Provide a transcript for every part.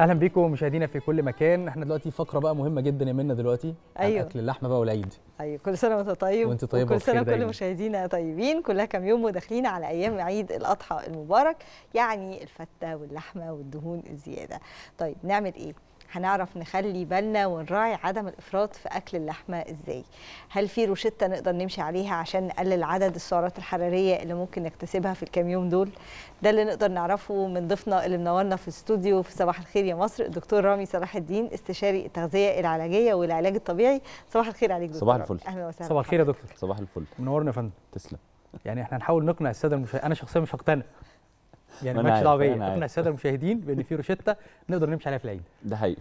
اهلا بيكم مشاهدينا في كل مكان احنا دلوقتي فقره بقى مهمه جدا يا منى دلوقتي ايوه اكل اللحمه بقى والعيد ايوه كل سنه وانت طيب وانت طيب كل سنه كل مشاهدينا طيبين كلها كام يوم وداخلين على ايام عيد الاضحى المبارك يعني الفته واللحمه والدهون الزياده طيب نعمل ايه هنعرف نخلي بالنا ونراعي عدم الافراط في اكل اللحمه ازاي هل في روشته نقدر نمشي عليها عشان نقلل عدد السعرات الحراريه اللي ممكن نكتسبها في الكام يوم دول ده اللي نقدر نعرفه من ضيفنا اللي منورنا في الاستوديو في صباح الخير يا مصر الدكتور رامي صلاح الدين استشاري التغذيه العلاجيه والعلاج الطبيعي صباح الخير عليك دكتور صباح الفل اهلا وسهلا صباح الخير يا دكتور صباح الفل منورنا يا فندم تسلم يعني احنا هنحاول نقنع الساده المشاهدين انا شخصيا مش هقتنع يعني مالكش دعوه بيا اقنع الساده المشاهدين بان في روشته نقدر نمشي عليها في العيد ده حقيقي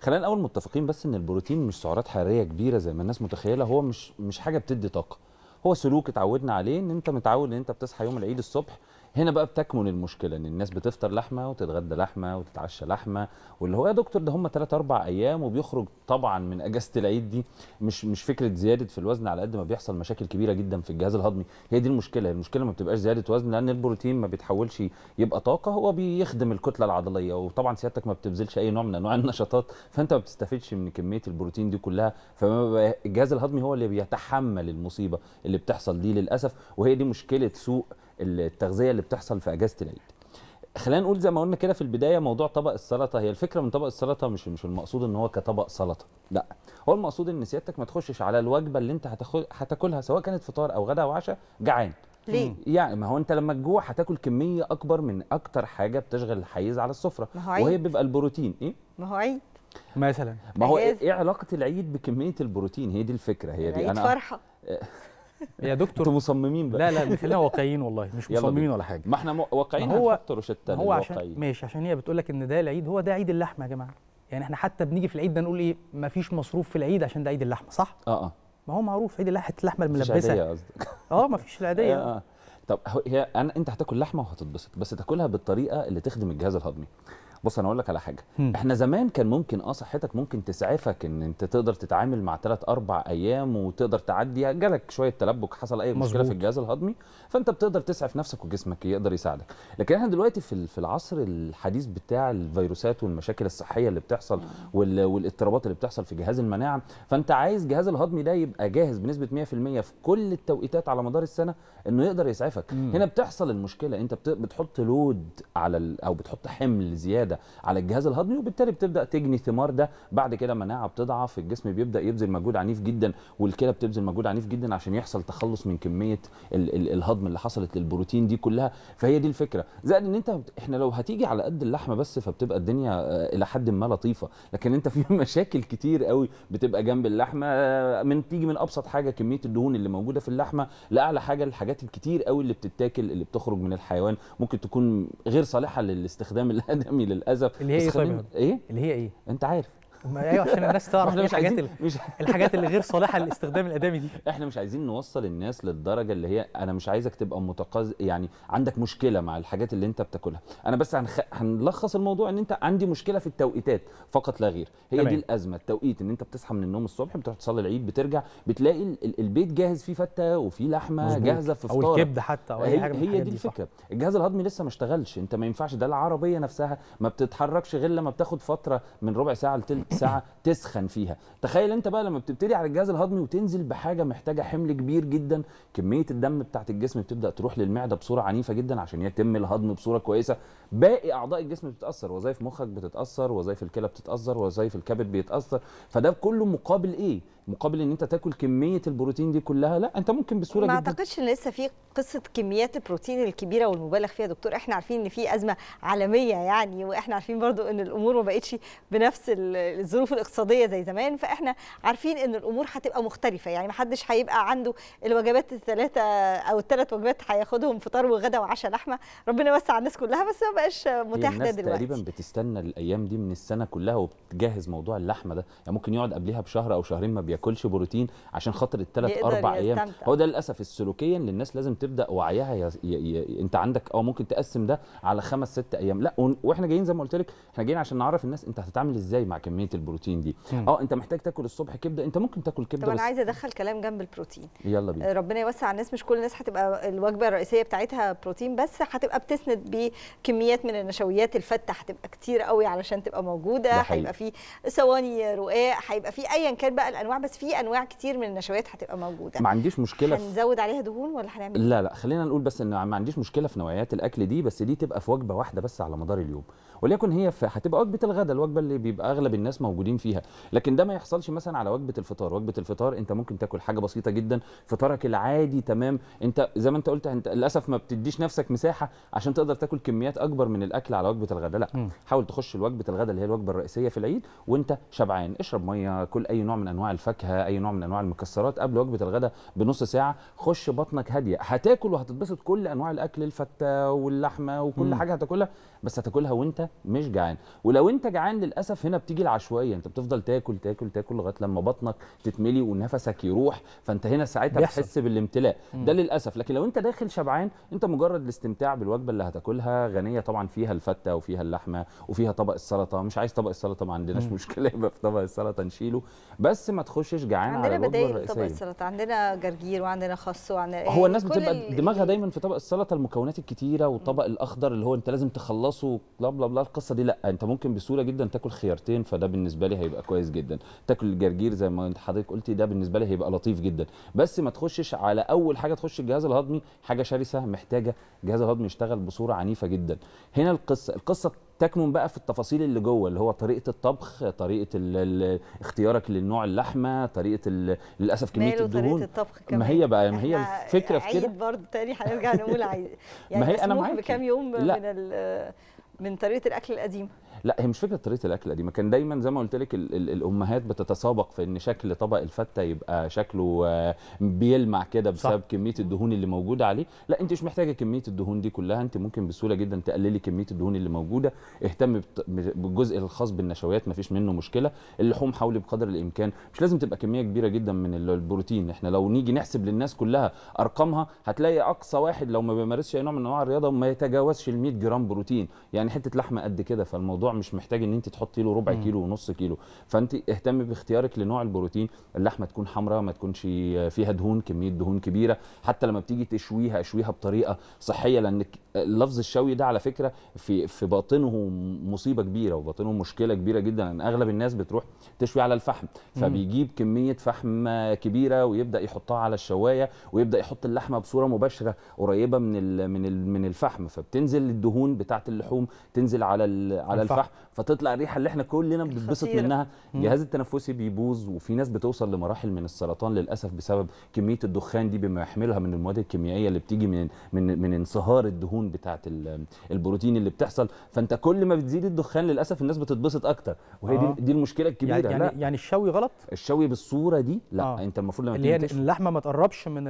خلينا الاول متفقين بس ان البروتين مش سعرات حراريه كبيره زي ما الناس متخيله هو مش مش حاجه بتدي طاقه هو سلوك اتعودنا عليه ان انت متعود ان انت بتصحى يوم العيد الصبح هنا بقى بتكمن المشكله ان الناس بتفطر لحمه وتتغدى لحمه وتتعشى لحمه واللي هو يا دكتور ده هم ثلاث اربع ايام وبيخرج طبعا من اجازه العيد دي مش مش فكره زياده في الوزن على قد ما بيحصل مشاكل كبيره جدا في الجهاز الهضمي هي دي المشكله المشكله ما بتبقاش زياده وزن لان البروتين ما بيتحولش يبقى طاقه هو بيخدم الكتله العضليه وطبعا سيادتك ما بتبذلش اي نوع من انواع النشاطات فانت ما بتستفدش من كميه البروتين دي كلها فالجهاز الهضمي هو اللي بيتحمل المصيبه اللي بتحصل دي للاسف وهي دي مشكله سوء التغذيه اللي بتحصل في اجازه العيد خلينا نقول زي ما قلنا كده في البدايه موضوع طبق السلطه هي الفكره من طبق السلطه مش مش المقصود ان هو كطبق سلطه لا هو المقصود ان سيادتك ما تخشش على الوجبه اللي انت هتاكلها سواء كانت فطار او غدا او عشاء جعان ليه؟ يعني ما هو انت لما تجوع هتاكل كميه اكبر من اكتر حاجه بتشغل الحيز على السفره عيد. وهي بيبقى البروتين ايه؟ ما هو عيد مثلا ما هو ايه علاقه العيد بكميه البروتين هي دي الفكره هي دي انا فرحه يا دكتور انتوا مصممين بقى لا لا خلينا واقعيين والله مش مصممين ولا حاجه ما احنا واقعيين هو روشته هو عشان ماشي عشان هي بتقول لك ان ده العيد هو ده عيد اللحمه يا جماعه يعني احنا حتى بنيجي في العيد ده نقول ايه ما فيش مصروف في العيد عشان ده عيد اللحمه صح اه اه ما هو معروف عيد اللحمه اللحمه الملبسه قصدك اه ما فيش العاديه آه آه. طب هي انا انت هتاكل لحمه وهتتبسط بس تاكلها بالطريقه اللي تخدم الجهاز الهضمي بص انا اقول لك على حاجه م. احنا زمان كان ممكن اه صحتك ممكن تسعفك ان انت تقدر تتعامل مع ثلاث اربع ايام وتقدر تعدي جالك شويه تلبك حصل اي مشكله مزبوط. في الجهاز الهضمي فانت بتقدر تسعف نفسك وجسمك يقدر يساعدك لكن احنا دلوقتي في في العصر الحديث بتاع الفيروسات والمشاكل الصحيه اللي بتحصل والاضطرابات اللي بتحصل في جهاز المناعه فانت عايز جهاز الهضمي ده يبقى جاهز بنسبه 100% في كل التوقيتات على مدار السنه انه يقدر يسعفك م. هنا بتحصل المشكله انت بتحط لود على او بتحط حمل زياده كده على الجهاز الهضمي وبالتالي بتبدا تجني ثمار ده بعد كده مناعه بتضعف الجسم بيبدا يبذل مجهود عنيف جدا والكلى بتبذل مجهود عنيف جدا عشان يحصل تخلص من كميه ال ال الهضم اللي حصلت للبروتين دي كلها فهي دي الفكره زائد ان انت احنا لو هتيجي على قد اللحمه بس فبتبقى الدنيا آه، الى حد ما لطيفه لكن انت في مشاكل كتير قوي بتبقى جنب اللحمه آه، من تيجي من ابسط حاجه كميه الدهون اللي موجوده في اللحمه لاعلى حاجه الحاجات الكتير قوي اللي بتتاكل اللي بتخرج من الحيوان ممكن تكون غير صالحه للاستخدام الادمي لل للاسف اللي هي ايه طيب ايه اللي هي ايه انت عارف ايوه عشان الناس تعرف إيه مش الحاجات مش الحاجات اللي غير صالحه للاستخدام الادامي دي احنا مش عايزين نوصل الناس للدرجه اللي هي انا مش عايزك تبقى متقز يعني عندك مشكله مع الحاجات اللي انت بتاكلها انا بس هنخ... هنلخص الموضوع ان انت عندي مشكله في التوقيتات فقط لا غير هي تمام. دي الازمه التوقيت ان انت بتصحى من النوم الصبح بتروح تصلي العيد بترجع بتلاقي البيت جاهز فيه فته وفيه لحمه مزبوط. جاهزه في فطار او الكبده حتى او اي حاجه هي, هي دي الفكره صح. الجهاز الهضمي لسه ما اشتغلش انت ما ينفعش ده العربيه نفسها ما بتتحركش غير لما بتاخد فتره من ربع ساعه لثلث ساعه تسخن فيها تخيل انت بقى لما بتبتدي على الجهاز الهضمي وتنزل بحاجه محتاجه حمل كبير جدا كميه الدم بتاعه الجسم بتبدا تروح للمعده بصوره عنيفه جدا عشان يتم الهضم بصوره كويسه باقي اعضاء الجسم بتتاثر وظائف مخك بتتاثر وظائف الكلى بتتاثر وظائف الكبد بيتاثر فده كله مقابل ايه مقابل ان انت تاكل كميه البروتين دي كلها لا انت ممكن بسهوله ما جدا ما اعتقدش ان لسه في قصه كميات البروتين الكبيره والمبالغ فيها يا دكتور احنا عارفين ان في ازمه عالميه يعني واحنا عارفين برضو ان الامور ما بقتش بنفس الظروف الاقتصاديه زي زمان فاحنا عارفين ان الامور هتبقى مختلفه يعني ما حدش هيبقى عنده الوجبات الثلاثه او الثلاث وجبات هياخدهم فطار وغدا وعشاء لحمه ربنا يوسع على الناس كلها بس ما بقاش متاح ده دلوقتي تقريبا بتستنى الايام دي من السنه كلها وبتجهز موضوع اللحمه ده يعني ممكن يقعد قبلها بشهر او شهرين ما بي بياكلش بروتين عشان خاطر الثلاث اربع ايام هو ده للاسف السلوكيا ان الناس لازم تبدا وعيها ي... ي... ي... انت عندك اه ممكن تقسم ده على خمس ست ايام لا و... واحنا جايين زي ما قلت لك احنا جايين عشان نعرف الناس انت هتتعامل ازاي مع كميه البروتين دي اه انت محتاج تاكل الصبح كبده انت ممكن تاكل كبده طب انا عايزه ادخل كلام جنب البروتين يلا بينا آه، ربنا يوسع على الناس مش كل الناس هتبقى الوجبه الرئيسيه بتاعتها بروتين بس هتبقى بتسند بكميات من النشويات الفته هتبقى كتير قوي علشان تبقى موجوده هيبقى في صواني رقاق هيبقى في ايا كان بقى الانواع بس في انواع كتير من النشويات هتبقى موجوده ما عنديش مشكله هنزود عليها دهون ولا هنعمل إيه؟ لا لا خلينا نقول بس ان ما عنديش مشكله في نوعيات الاكل دي بس دي تبقى في وجبه واحده بس على مدار اليوم وليكن هي هتبقى وجبه الغداء الوجبه اللي بيبقى اغلب الناس موجودين فيها لكن ده ما يحصلش مثلا على وجبه الفطار وجبه الفطار انت ممكن تاكل حاجه بسيطه جدا فطارك العادي تمام انت زي ما انت قلت انت للاسف ما بتديش نفسك مساحه عشان تقدر تاكل كميات اكبر من الاكل على وجبه الغداء لا م. حاول تخش وجبه الغداء اللي هي الوجبه الرئيسيه في العيد وانت شبعان اشرب ميه كل اي نوع من انواع الفاكهه اي نوع من انواع المكسرات قبل وجبه الغداء بنص ساعه خش بطنك هاديه هتاكل وهتتبسط كل انواع الاكل الفته واللحمه وكل م. حاجه هتاكلها بس هتاكلها وانت مش جعان ولو انت جعان للاسف هنا بتيجي العشوائيه انت بتفضل تاكل تاكل تاكل لغايه لما بطنك تتملي ونفسك يروح فانت هنا ساعتها بيحصل. بتحس بالامتلاء ده للاسف لكن لو انت داخل شبعان انت مجرد الاستمتاع بالوجبه اللي هتاكلها غنيه طبعا فيها الفته وفيها اللحمه وفيها طبق السلطه مش عايز طبق السلطه ما عندناش مشكله يبقى في طبق السلطه نشيله بس ما تخشش جعان على الوجبه الرئيسيه عندنا بدايل طبق السلطه عندنا جرجير وعندنا خس وعندنا هو إيه، الناس بتبقى دماغها دايما في طبق السلطه المكونات الكتيره والطبق الاخضر اللي هو انت لازم تخلصه بلا بلا لها القصه دي لا انت ممكن بسهوله جدا تاكل خيارتين فده بالنسبه لي هيبقى كويس جدا تاكل الجرجير زي ما انت حضرتك قلتي ده بالنسبه لي هيبقى لطيف جدا بس ما تخشش على اول حاجه تخش الجهاز الهضمي حاجه شرسه محتاجه الجهاز الهضمي يشتغل بصوره عنيفه جدا هنا القصه القصه تكمن بقى في التفاصيل اللي جوه اللي هو طريقه الطبخ طريقه الـ الـ اختيارك للنوع اللحمه طريقه للاسف كميه الدهون الطبخ كمان. ما هي بقى ما هي الفكره في كده عيد برضه تاني هنرجع نقول عيد يعني ما هي انا معاك بكام يوم لا. من من طريقه الاكل القديمه لا هي مش فكره طريقه الاكله دي ما كان دايما زي ما قلت لك ال ال الامهات بتتسابق في ان شكل طبق الفته يبقى شكله آه، بيلمع كده بسبب صح. كميه الدهون اللي موجوده عليه لا انت مش محتاجه كميه الدهون دي كلها انت ممكن بسهوله جدا تقللي كميه الدهون اللي موجوده اهتم بالجزء الخاص بالنشويات ما فيش منه مشكله اللحوم حاولي بقدر الامكان مش لازم تبقى كميه كبيره جدا من البروتين احنا لو نيجي نحسب للناس كلها ارقامها هتلاقي اقصى واحد لو ما بيمارسش اي نوع من انواع الرياضه ما يتجاوزش ال 100 جرام بروتين يعني حته لحمه قد كده فالموضوع مش محتاج ان انت تحطي له ربع كيلو ونص كيلو فانت اهتمي باختيارك لنوع البروتين اللحمه تكون حمراء ما تكونش فيها دهون كميه دهون كبيره حتى لما بتيجي تشويها اشويها بطريقه صحيه لان لفظ الشوي ده على فكره في في باطنه مصيبه كبيره وباطنه مشكله كبيره جدا لان اغلب الناس بتروح تشوي على الفحم فبيجيب كميه فحم كبيره ويبدا يحطها على الشوايه ويبدا يحط اللحمه بصوره مباشره قريبه من من من الفحم فبتنزل الدهون بتاعه اللحوم تنزل على على الفحم صح, فتطلع الريحه اللي احنا كلنا بنتبسط منها الجهاز التنفسي بيبوظ وفي ناس بتوصل لمراحل من السرطان للاسف بسبب كميه الدخان دي بما يحملها من المواد الكيميائيه اللي بتيجي من من من انصهار الدهون بتاعت البروتين اللي بتحصل فانت كل ما بتزيد الدخان للاسف الناس بتتبسط اكتر وهي آه. دي, دي المشكله يعني الكبيره يعني لا. يعني الشوي غلط الشوي بالصوره دي لا آه. انت المفروض لما اللي هي اللحمه ما تقربش من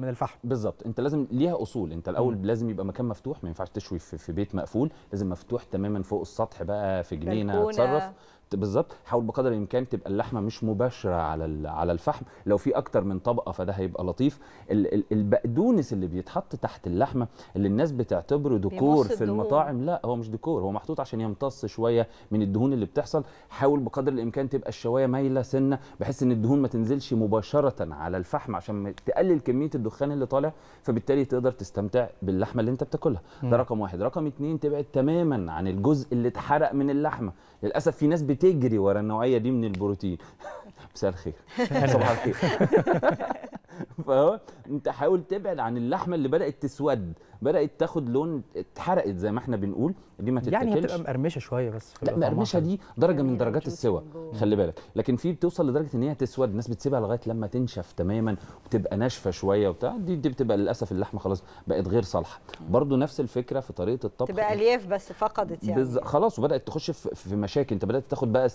من الفحم بالظبط انت لازم ليها اصول انت الاول م. لازم يبقى مكان مفتوح ما ينفعش تشوي في, في بيت مقفول لازم مفتوح تماما فوق السطح بقى في جنينه اتصرف بالظبط حاول بقدر الامكان تبقى اللحمه مش مباشره على على الفحم لو في اكتر من طبقه فده هيبقى لطيف البقدونس اللي بيتحط تحت اللحمه اللي الناس بتعتبره ديكور في المطاعم لا هو مش ديكور هو محطوط عشان يمتص شويه من الدهون اللي بتحصل حاول بقدر الامكان تبقى الشوايه مايله سنه بحيث ان الدهون ما تنزلش مباشره على الفحم عشان تقلل كميه الدخان اللي طالع فبالتالي تقدر تستمتع باللحمه اللي انت بتاكلها ده رقم واحد رقم اتنين تبعد تماما عن الجزء اللي اتحرق من اللحمه للاسف في ناس بت بتجري ورا النوعيه دي من البروتين مساء الخير صباح الخير فهو انت حاول تبعد عن اللحمه اللي بدات تسود بدات تاخد لون اتحرقت زي ما احنا بنقول دي ما يعني تتاكلش يعني هتبقى مقرمشه شويه بس لا مقرمشه دي درجه من يعني درجات السوى خلي بالك لكن في بتوصل لدرجه ان هي تسود الناس بتسيبها لغايه لما تنشف تماما وتبقى ناشفه شويه وبتاع دي, دي بتبقى للاسف اللحمه خلاص بقت غير صالحه برضو نفس الفكره في طريقه الطبخ تبقى الياف بس فقدت يعني بز... خلاص وبدات تخش في مشاكل انت بدات تاخد بقى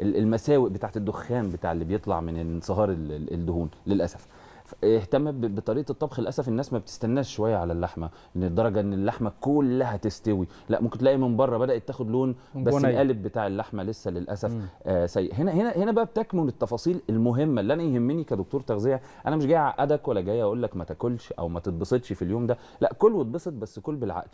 المساوئ بتاعت الدخان بتاع اللي بيطلع من انصهار الدهون للاسف اهتم بطريقه الطبخ للاسف الناس ما بتستناش شويه على اللحمه لدرجه ان اللحمه كلها تستوي لا ممكن تلاقي من بره بدات تاخد لون بس القالب بتاع اللحمه لسه للاسف آه سيء هنا هنا هنا بقى بتكمن التفاصيل المهمه اللي انا يهمني كدكتور تغذيه انا مش جاي اعقدك ولا جاي اقول لك ما تاكلش او ما تتبسطش في اليوم ده لا كل واتبسط بس كل بالعقل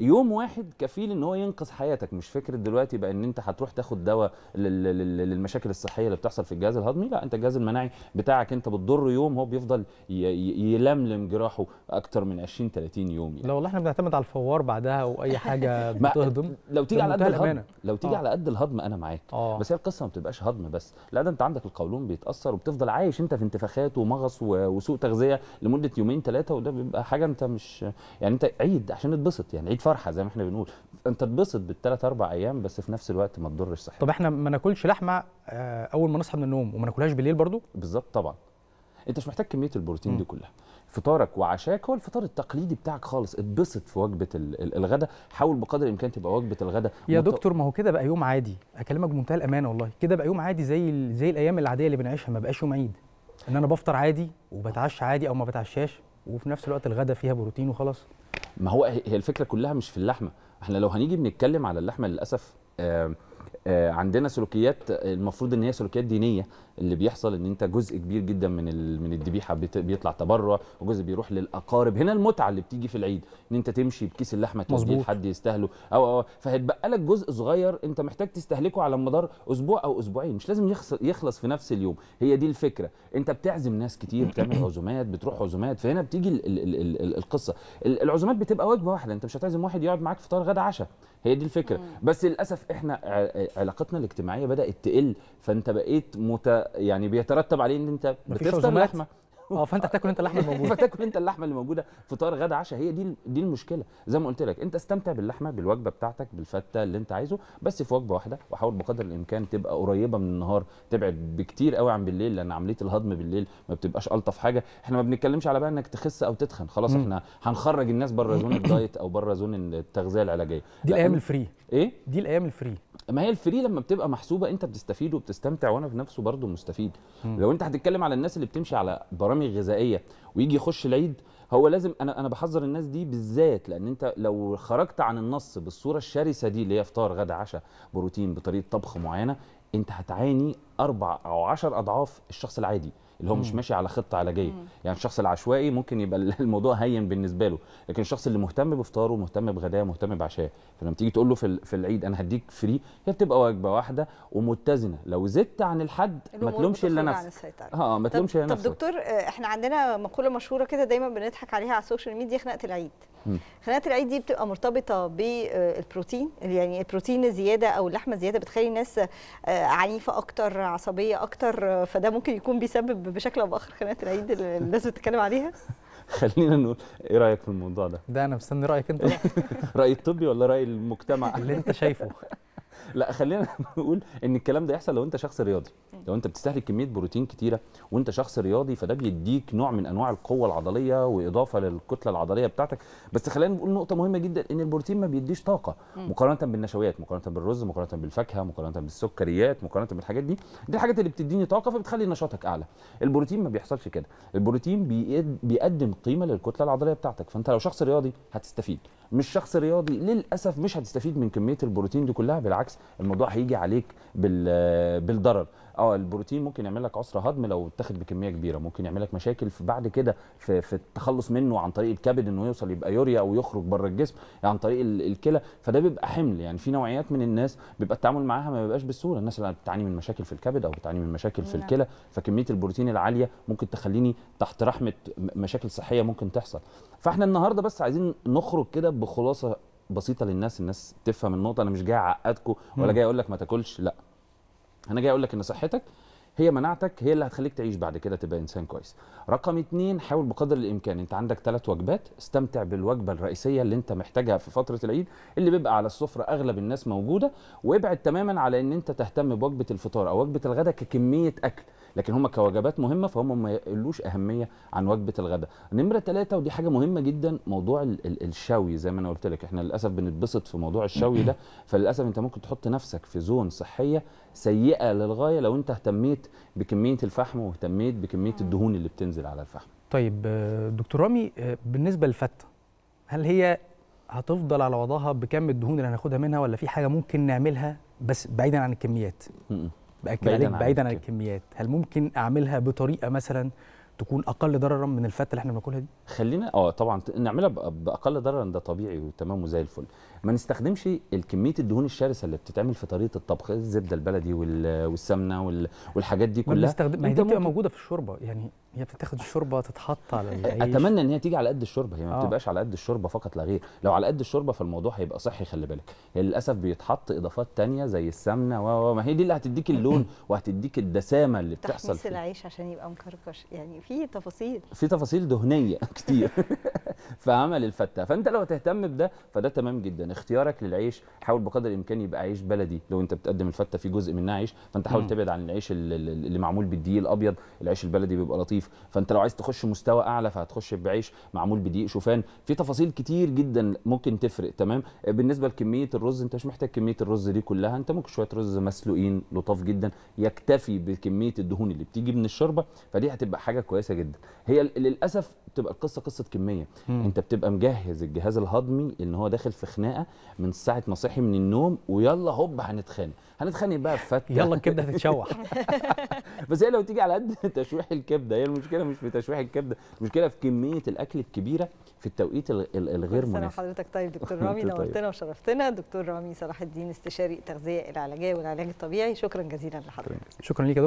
يوم واحد كفيل ان هو ينقذ حياتك مش فكره دلوقتي بقى ان انت هتروح تاخد دواء للمشاكل الصحيه اللي بتحصل في الجهاز الهضمي لا انت الجهاز المناعي بتاعك انت بتضره يوم هو بيفضل يلملم جراحه اكتر من 20 30 يوم يعني. لو والله احنا بنعتمد على الفوار بعدها واي حاجه بتهضم لو تيجي على قد الهضم لو تيجي آه. على قد الهضم انا معاك آه. بس هي القصه ما بتبقاش هضم بس لا ده انت عندك القولون بيتاثر وبتفضل عايش انت في انتفاخات ومغص وسوء تغذيه لمده يومين ثلاثه وده بيبقى حاجه انت مش يعني انت عيد عشان تتبسط يعني عيد فرحه زي ما احنا بنقول انت تبسط بالثلاث اربع ايام بس في نفس الوقت ما تضرش صحتك طب احنا ما ناكلش لحمه آه، اول ما نصحى من النوم وما ناكلهاش بالليل برضو بالظبط طبعا انت مش محتاج كميه البروتين م. دي كلها فطارك وعشاك هو الفطار التقليدي بتاعك خالص اتبسط في وجبه الغداء حاول بقدر الامكان تبقى وجبه الغداء يا مت... دكتور ما هو كده بقى يوم عادي اكلمك بمنتهى الامانه والله كده بقى يوم عادي زي زي الايام العاديه اللي بنعيشها ما بقاش يوم عيد ان انا بفطر عادي وبتعشى عادي او ما بتعشاش وفي نفس الوقت الغداء فيها بروتين وخلاص ما هو هي الفكره كلها مش في اللحمه احنا لو هنيجي بنتكلم على اللحمه للاسف آه آه، عندنا سلوكيات المفروض ان هي سلوكيات دينيه اللي بيحصل ان انت جزء كبير جدا من ال... من الذبيحه بت... بيطلع تبرع وجزء بيروح للاقارب هنا المتعه اللي بتيجي في العيد ان انت تمشي بكيس اللحمه تجيب حد يستاهله او او فهيتبقى لك جزء صغير انت محتاج تستهلكه على مدار اسبوع او اسبوعين مش لازم يخلص يخلص في نفس اليوم هي دي الفكره انت بتعزم ناس كتير بتعمل عزومات بتروح عزومات فهنا بتيجي ال... ال... ال... القصه العزومات بتبقى وجبه واحده انت مش هتعزم واحد يقعد معاك فطار غدا عشاء هي دي الفكره مم. بس للاسف احنا علاقتنا الاجتماعيه بدات تقل فانت بقيت مت... يعني بيترتب عليه ان انت بتفطر لحمه اه فانت هتاكل انت اللحمه الموجوده فتاكل انت اللحمه اللي موجوده فطار غدا عشاء هي دي دي المشكله زي ما قلت لك انت استمتع باللحمه بالوجبه بتاعتك بالفته اللي انت عايزه بس في وجبه واحده وحاول بقدر الامكان تبقى قريبه من النهار تبعد بكتير قوي عن بالليل لان عمليه الهضم بالليل ما بتبقاش الطف حاجه احنا ما بنتكلمش على بقى انك تخس او تتخن خلاص احنا هنخرج الناس بره زون الدايت او بره زون التغذيه العلاجيه دي الايام الفري ايه دي الايام الفري ما هي الفري لما بتبقى محسوبه انت بتستفيد وبتستمتع وانا في نفسه برضه مستفيد م. لو انت هتتكلم على الناس اللي بتمشي على برامج غذائيه ويجي يخش العيد هو لازم انا انا بحذر الناس دي بالذات لان انت لو خرجت عن النص بالصوره الشرسه دي اللي هي فطار غدا عشاء بروتين بطريقه طبخ معينه انت هتعاني اربع او عشر اضعاف الشخص العادي اللي هو مم. مش ماشي على خطه علاجيه مم. يعني الشخص العشوائي ممكن يبقى الموضوع هين بالنسبه له لكن الشخص اللي مهتم بفطاره مهتم بغداه مهتم بعشاه فلما تيجي تقول له في, في العيد انا هديك فري هي بتبقى وجبه واحده ومتزنه لو زدت عن الحد ما تلومش الا نفسك اه ما تلومش الا نفسك طب دكتور آه، احنا عندنا مقوله مشهوره كده دايما بنضحك عليها على السوشيال ميديا خناقه العيد خناقه العيد دي بتبقى مرتبطه بالبروتين يعني البروتين الزياده او اللحمه الزياده بتخلي الناس آه، عنيفه اكتر عصبيه اكتر فده ممكن يكون بيسبب بشكل او باخر خناقه العيد اللي الناس بتتكلم عليها خلينا نقول ايه رايك في الموضوع ده ده انا مستني رايك انت راي الطبي ولا راي المجتمع اللي انت شايفه لا خلينا نقول ان الكلام ده يحصل لو انت شخص رياضي لو انت بتستهلك كميه بروتين كتيره وانت شخص رياضي فده بيديك نوع من انواع القوه العضليه واضافه للكتله العضليه بتاعتك بس خلينا نقول نقطه مهمه جدا ان البروتين ما بيديش طاقه مقارنه بالنشويات مقارنه بالرز مقارنه بالفاكهه مقارنه بالسكريات مقارنه بالحاجات دي دي الحاجات اللي بتديني طاقه فبتخلي نشاطك اعلى البروتين ما بيحصلش كده البروتين بيقدم قيمه للكتله العضليه بتاعتك فانت لو شخص رياضي هتستفيد مش شخص رياضي للاسف مش هتستفيد من كميه البروتين دي كلها بالعكس الموضوع هيجي عليك بالضرر اه البروتين ممكن يعمل لك عسر هضم لو اتاخد بكميه كبيره ممكن يعمل لك مشاكل في بعد كده في, في التخلص منه عن طريق الكبد انه يوصل يبقى يوريا او يخرج بره الجسم يعني عن طريق الكلى فده بيبقى حمل يعني في نوعيات من الناس بيبقى التعامل معاها ما بيبقاش بالسهوله الناس اللي بتعاني من مشاكل في الكبد او بتعاني من مشاكل في نعم. الكلى فكميه البروتين العاليه ممكن تخليني تحت رحمه مشاكل صحيه ممكن تحصل فاحنا النهارده بس عايزين نخرج كده بخلاصه بسيطه للناس الناس تفهم النقطه انا مش جاي اعقدكم ولا جاي اقول لك ما تاكلش لا انا جاي اقول لك ان صحتك هي مناعتك هي اللي هتخليك تعيش بعد كده تبقى انسان كويس رقم اتنين حاول بقدر الامكان انت عندك ثلاث وجبات استمتع بالوجبه الرئيسيه اللي انت محتاجها في فتره العيد اللي بيبقى على السفره اغلب الناس موجوده وابعد تماما على ان انت تهتم بوجبه الفطار او وجبه الغداء ككميه اكل لكن هم كوجبات مهمه فهم ما يقلوش اهميه عن وجبه الغداء نمره ثلاثة ودي حاجه مهمه جدا موضوع ال ال الشوي زي ما انا قلت لك احنا للاسف بنتبسط في موضوع الشوي ده فللاسف انت ممكن تحط نفسك في زون صحيه سيئه للغايه لو انت اهتميت بكميه الفحم واهتميت بكميه الدهون اللي بتنزل على الفحم طيب دكتور رامي بالنسبه للفته هل هي هتفضل على وضعها بكم الدهون اللي هناخدها منها ولا في حاجه ممكن نعملها بس بعيدا عن الكميات باكد بعيداً عليك بعيدا عن الكميات هل ممكن اعملها بطريقه مثلا تكون اقل ضررا من الفته اللي احنا بناكلها دي خلينا اه طبعا نعملها باقل ضررا ده طبيعي وتمام وزي الفل ما نستخدمش الكميه الدهون الشرسه اللي بتتعمل في طريقه الطبخ الزبده البلدي والسمنه والحاجات دي كلها ما ما هي دي بتبقى موجوده في الشوربه يعني هي بتاخد الشوربه تتحط على العيش اتمنى ان هي تيجي على قد الشوربه هي ما آه. بتبقاش على قد الشوربه فقط لا غير لو على قد الشوربه فالموضوع هيبقى صحي خلي بالك هي للاسف بيتحط اضافات تانية زي السمنه و ما هي دي اللي هتديك اللون وهتديك الدسامه اللي بتحصل تحميص العيش عشان يبقى مكركش يعني في تفاصيل في تفاصيل دهنيه كتير في عمل الفتة فانت لو تهتم بده فده تمام جدا اختيارك للعيش حاول بقدر الامكان يبقى عيش بلدي لو انت بتقدم الفتة في جزء منها عيش فانت حاول تبعد عن العيش اللي معمول بالدقيق الابيض العيش البلدي بيبقى لطيف فانت لو عايز تخش مستوى اعلى فهتخش بعيش معمول بدقيق شوفان في تفاصيل كتير جدا ممكن تفرق تمام بالنسبه لكميه الرز انت مش محتاج كميه الرز دي كلها انت ممكن شويه رز مسلوقين لطاف جدا يكتفي بكميه الدهون اللي بتيجي من الشوربه فدي هتبقى حاجه كويسه جدا هي للاسف تبقى القصه قصه كميه مم. انت بتبقى مجهز الجهاز الهضمي ان هو داخل في خناقه من ساعه ما صحي من النوم ويلا هوب هنتخانق هنتخانق بقى بفتة يلا الكبده هتتشوح بس هي لو تيجي على قد تشويح الكبده هي المشكله مش في تشويح الكبده المشكله في كميه الاكل الكبيره في التوقيت الغير مناسب حضرتك طيب دكتور رامي طيب. نورتنا وشرفتنا دكتور رامي صلاح الدين استشاري التغذيه العلاجيه والعلاج الطبيعي شكرا جزيلا لحضرتك شكرا ليك